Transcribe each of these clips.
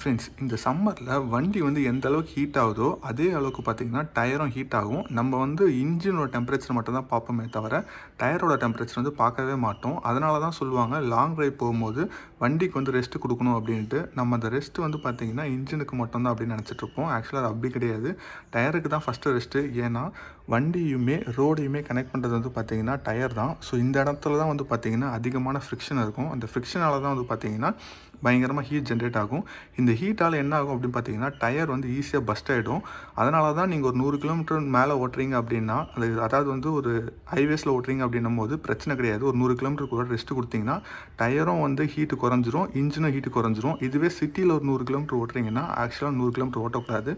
friends இந்த சம்மரில் வண்டி வந்து எந்த அளவுக்கு ஹீட் ஆகுதோ அதே அளவுக்கு பார்த்திங்கன்னா டயரும் ஹீட் ஆகும் நம்ம வந்து இன்ஜினோட டெம்பரேச்சர் மட்டும் தான் பார்ப்போமே தவிர டயரோட டெம்பரேச்சர் வந்து பார்க்கவே மாட்டோம் அதனால தான் சொல்லுவாங்க லாங் ட்ரைவ் போகும்போது வண்டிக்கு வந்து ரெஸ்ட்டு கொடுக்கணும் அப்படின்ட்டு நம்ம அந்த ரெஸ்ட்டு வந்து பார்த்திங்கன்னா இன்ஜினுக்கு மட்டும்தான் அப்படின்னு நினச்சிட்ருப்போம் ஆக்சுவலாக அது அப்படி கிடையாது டயருக்கு தான் ஃபஸ்ட்டு ரெஸ்ட்டு ஏன்னா வண்டியுமே ரோடையுமே கனெக்ட் பண்ணுறது வந்து பார்த்திங்கன்னா டயர் தான் ஸோ இந்த இடத்துல தான் வந்து பார்த்திங்கன்னா அதிகமான ஃப்ரிக்ஷன் இருக்கும் அந்த ஃப்ரிக்ஷனால் தான் வந்து பார்த்திங்கன்னா பயங்கரமாக ஹீட் ஜென்ரேட் ஆகும் இந்த ஹீட்டால் என்ன ஆகும் அப்படின்னு பார்த்தீங்கன்னா டயர் வந்து ஈஸியாக பஸ்ட் ஆகிடும் அதனால தான் நீங்கள் ஒரு நூறு கிலோமீட்டர் மேலே ஓட்டுறீங்க அப்படின்னா அது அதாவது வந்து ஒரு ஹைவேஸில் ஓட்டுறீங்க அப்படின்னும் போது பிரச்சனை கிடையாது ஒரு நூறு கிலோமீட்டருக்கு கூட ரெஸ்ட் கொடுத்தீங்கன்னா டயரும் வந்து ஹீட்டு குறைஞ்சிரும் இன்ஜினும் ஹீட்டு குறைஞ்சிரும் இதுவே சிட்டியில் ஒரு நூறு கிலோமீட்டர் ஓட்டுறீங்கன்னா ஆக்சுவலாக நூறு கிலோமீட்டர் ஓட்டக்கூடாது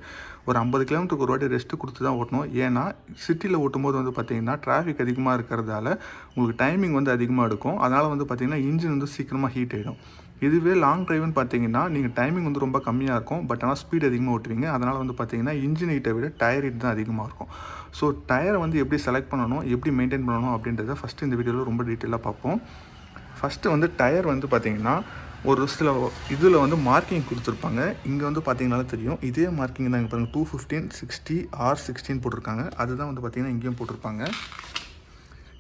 ஒரு ஐம்பது கிலோமீட்டருக்கு ஒரு வாட்டி ரெஸ்ட்டு கொடுத்து தான் ஓட்டணும் ஏன்னா சிட்டியில் ஓட்டும்போது வந்து பார்த்திங்கன்னா டிராஃபிக் அதிகமாக இருக்கிறதால உங்களுக்கு டைமிங் வந்து அதிகமாக எடுக்கும் அதனால் வந்து பார்த்திங்கன்னா இன்ஜின் வந்து சீக்கிரமாக ஹீட் ஆகிடும் இதுவே லாங் ட்ரைவ்னு பார்த்தீங்கன்னா நீங்கள் டைமிங் வந்து ரொம்ப கம்மியாக இருக்கும் பட் ஆனால் ஸ்பீட் அதிகமாக ஓட்டுவீங்க அதனால் வந்து பார்த்தீங்கன்னா இன்ஜின் ஹீட்டை விட டயர் ஹீட் தான் அதிகமாக இருக்கும் ஸோ டயரை வந்து எப்படி செலக்ட் பண்ணணும் எப்படி மெயின்டைன் பண்ணணும் அப்படின்றத ஃபஸ்ட்டு இந்த வீடியோவில் ரொம்ப டீட்டெயிலாக பார்ப்போம் ஃபஸ்ட்டு வந்து டயர் வந்து பார்த்தீங்கன்னா ஒரு சில இதில் வந்து மார்க்கிங் கொடுத்துருப்பாங்க இங்கே வந்து பார்த்தீங்கனால தெரியும் இதே மார்க்கிங் தான் இங்கே பாருங்கள் two fifteen sixty R sixteen போட்டிருக்காங்க அதுதான் வந்து பார்த்திங்கன்னா இங்கேயும் போட்டிருப்பாங்க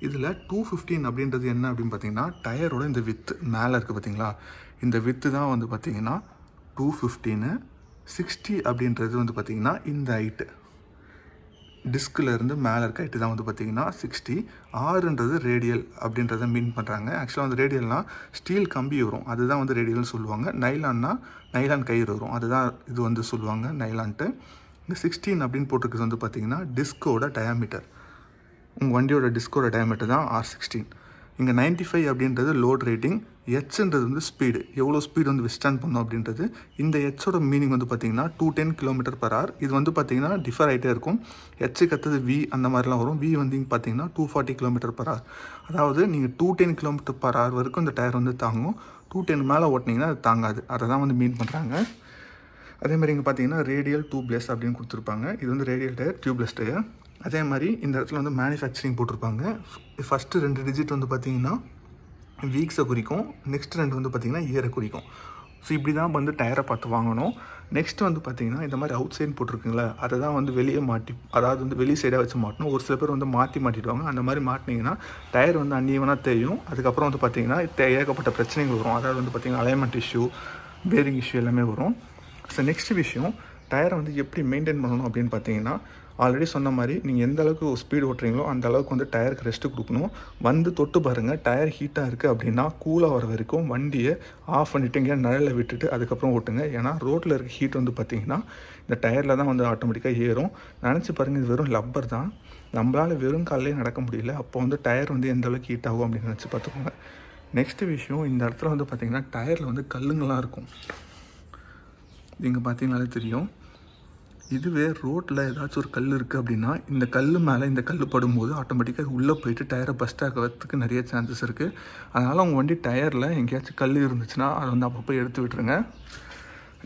இதில் டூ ஃபிஃப்டீன் அப்படின்றது என்ன அப்படின்னு பார்த்தீங்கன்னா டயரோட இந்த வித்து மேலே இருக்குது பார்த்தீங்களா இந்த வித்து தான் வந்து பார்த்தீங்கன்னா டூ ஃபிஃப்டீனு சிக்ஸ்டி அப்படின்றது வந்து பார்த்திங்கன்னா இந்த ஹைட்டு டிஸ்கிலேருந்து மேலே இருக்க எட்டு தான் வந்து பார்த்திங்கன்னா சிக்ஸ்டி ஆறுன்றது ரேடியல் அப்படின்றத மீன் பண்ணுறாங்க ஆக்சுவலாக வந்து ரேடியல்னால் ஸ்டீல் கம்பி வரும் அதுதான் வந்து ரேடியல்னு சொல்லுவாங்க நைலான்னா நைலான் கயிறு வரும் அதுதான் இது வந்து சொல்லுவாங்க நைலான்ட்டு இந்த சிக்ஸ்டீன் அப்படின்னு போட்டிருக்கிறது வந்து பார்த்திங்கன்னா டிஸ்கோட டயாமீட்டர் உங்கள் வண்டியோட டிஸ்கோட டயாமீட்டர் தான் ஆர் சிக்ஸ்டீன் இங்கே நைன்ட்டி ஃபைவ் அப்படின்றது லோட் ரேட்டிங் ஹெச்ன்றது வந்து ஸ்பீடு எவ்வளோ ஸ்பீடு வந்து விஸ்டாண்ட் பண்ணும் அப்படின்றது இந்த ஹெச்சோட மீனிங் வந்து பார்த்திங்கன்னா two ten kilometre per hour இது வந்து பார்த்திங்கன்னா டிஃபர் ஆகிட்டே இருக்கும் ஹெச்சுக்கு கற்றுது வி அந்த மாதிரிலாம் வரும் வி வந்து பார்த்தீங்கன்னா two forty kilometre per hour அதாவது நீங்கள் two ten kilometre per hour வரைக்கும் இந்த டயர் வந்து தாங்கும் டூ டென் மேலே ஓட்டினீங்கன்னா அது தாங்காது அதை தான் வந்து மீன் பண்ணுறாங்க அதே மாதிரி இங்கே பார்த்தீங்கன்னா ரேடியல் டியூப்லெஸ் அப்படின்னு கொடுத்துருப்பாங்க இது வந்து ரேடியல் டயர் டியூப்லெஸ் டயர் அதே மாதிரி இந்த இடத்துல வந்து மேனுஃபேக்சரிங் போட்டிருப்பாங்க ஃபஸ்ட்டு ரெண்டு டிஜிட் வந்து பார்த்தீங்கன்னா வீக்ஸை குறிக்கும் நெக்ஸ்ட் ரெண்டு வந்து பார்த்திங்கன்னா இயரை குறிக்கும் ஸோ இப்படி தான் வந்து டயரை பார்த்து வாங்கணும் நெக்ஸ்ட் வந்து பார்த்திங்கன்னா இந்த மாதிரி அவுட் சைடு போட்டிருக்குங்களா அதை தான் வந்து வெளியே மாட்டி அதாவது வந்து வெளி சைடாக வச்சு மாட்டணும் ஒரு சில பேர் வந்து மாற்றி மாட்டிடுவாங்க அந்த மாதிரி மாட்டினீங்கன்னா டயர் வந்து அன்னியவனாக தேயும் அதுக்கப்புறம் வந்து பார்த்திங்கன்னா ஏகப்பட்ட பிரச்சனைகள் வரும் அதாவது வந்து பார்த்திங்கன்னா அலைன்மெண்ட் இஷ்யூ பேரிங் இஷ்யூ எல்லாமே வரும் ஸோ நெக்ஸ்ட் விஷயம் டயரை வந்து எப்படி மெயின்டைன் பண்ணணும் அப்படின்னு பார்த்தீங்கன்னா ஆல்ரெடி சொன்ன மாதிரி நீங்கள் எந்த அளவுக்கு ஸ்பீடு ஓட்டுறீங்களோ அந்த அளவுக்கு வந்து டயருக்கு ரெஸ்ட்டு கொடுக்கணும் வந்து தொட்டு பாருங்கள் டயர் ஹீட்டாக இருக்குது அப்படின்னா கூலாக வர வரைக்கும் வண்டியை ஆஃப் பண்ணிவிட்டு எங்கேயா நிழலில் விட்டுட்டு அதுக்கப்புறம் ஓட்டுங்க ஏன்னா ரோட்டில் இருக்க ஹீட் வந்து பார்த்திங்கன்னா இந்த டயரில் தான் வந்து ஆட்டோமேட்டிக்காக ஏறும் நினச்சி பாருங்கள் இது வெறும் லப்பர் தான் நம்மளால் வெறும் காலையிலே நடக்க முடியல அப்போ வந்து டயர் வந்து எந்த அளவுக்கு ஹீட் ஆகும் அப்படின்னு நினச்சி பார்த்துக்கோங்க நெக்ஸ்ட் விஷயம் இந்த இடத்துல வந்து பார்த்திங்கன்னா டயரில் வந்து கல்லுங்களாக இருக்கும் இங்கே பார்த்தீங்கனாலே தெரியும் இதுவே ரோட்டில் ஏதாச்சும் ஒரு கல் இருக்குது அப்படின்னா இந்த கல் மேலே இந்த கல் படும்போது ஆட்டோமேட்டிக்காக அது உள்ளே போயிட்டு டயரை பஸ்ட் ஆகிறதுக்கு நிறைய சான்சஸ் இருக்குது அதனால் உங்கள் வண்டி டயரில் எங்கேயாச்சும் கல் இருந்துச்சுன்னா அதை வந்து அப்பப்போ எடுத்து விட்டுருங்க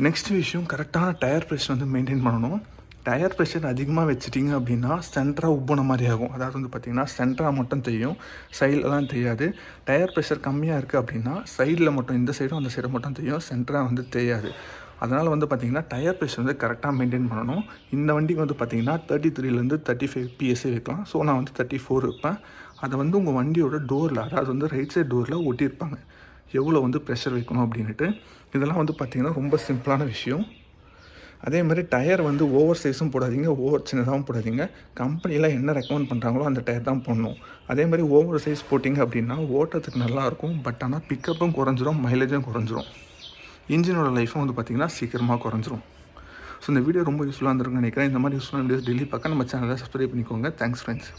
நெக்ஸ்ட் விஷயம் கரெக்டான டயர் ப்ரெஷர் வந்து மெயின்டைன் பண்ணணும் டயர் ப்ரெஷர் அதிகமாக வச்சுட்டிங்க அப்படின்னா சென்டராக உப்புன மாதிரி ஆகும் அதாவது வந்து பார்த்திங்கன்னா சென்டராக மட்டும் தெரியும் சைடிலலாம் தெரியாது டயர் ப்ரெஷர் கம்மியாக இருக்குது அப்படின்னா சைடில் மட்டும் இந்த சைடும் அந்த சைடும் மட்டும் தெரியும் சென்டராக வந்து தெரியாது அதனால் வந்து பார்த்திங்கன்னா டயர் ப்ரெஷர் வந்து கரெக்டாக மெயின்டைன் பண்ணணும் இந்த வண்டிக்கு வந்து பார்த்திங்கன்னா தேர்ட்டி த்ரீலேருந்து தேர்ட்டி ஃபைவ் பிஎஸ்சி வைக்கலாம் ஸோ நான் வந்து தேர்ட்டி ஃபோர் வைப்பேன் அதை வந்து உங்கள் வண்டியோட டோரில் அதாவது வந்து ரைட் சைட் டோரில் ஒட்டியிருப்பாங்க எவ்வளோ வந்து ப்ரெஷர் வைக்கணும் அப்படின்ட்டு இதெல்லாம் வந்து பார்த்திங்கன்னா ரொம்ப சிம்பிளான விஷயம் அதே மாதிரி டயர் வந்து ஓவர் சைஸும் போடாதீங்க ஓவர் சின்னதாகவும் போடாதீங்க கம்பெனியில் என்ன ரெக்கமெண்ட் பண்ணுறாங்களோ அந்த டயர் தான் போடணும் அதே மாதிரி ஓவர் சைஸ் போட்டிங்க அப்படின்னா ஓட்டுறதுக்கு நல்லாயிருக்கும் பட் ஆனால் பிக்கப்பும் குறைஞ்சிரும் மைலேஜும் குறைஞ்சிரும் இன்ஜினோட லைஃப்பும் வந்து பார்த்திங்கன்னா சீக்கிரமாக குறைஞ்சிரும் ஸோ இந்த வீடியோ ரொம்ப யூஸ்ஃபுல்லாக இருந்திருக்குன்னு நினைக்கிறேன் இந்த மாதிரி யூஸ்ஃபுல்லான வீடியோஸ் டெய்லி பார்க்க நம்ம சேனலை சப்ஸ்கிரைப் பண்ணிக்கோங்க தேங்க்ஸ் ஃப்ரெண்ட்ஸ்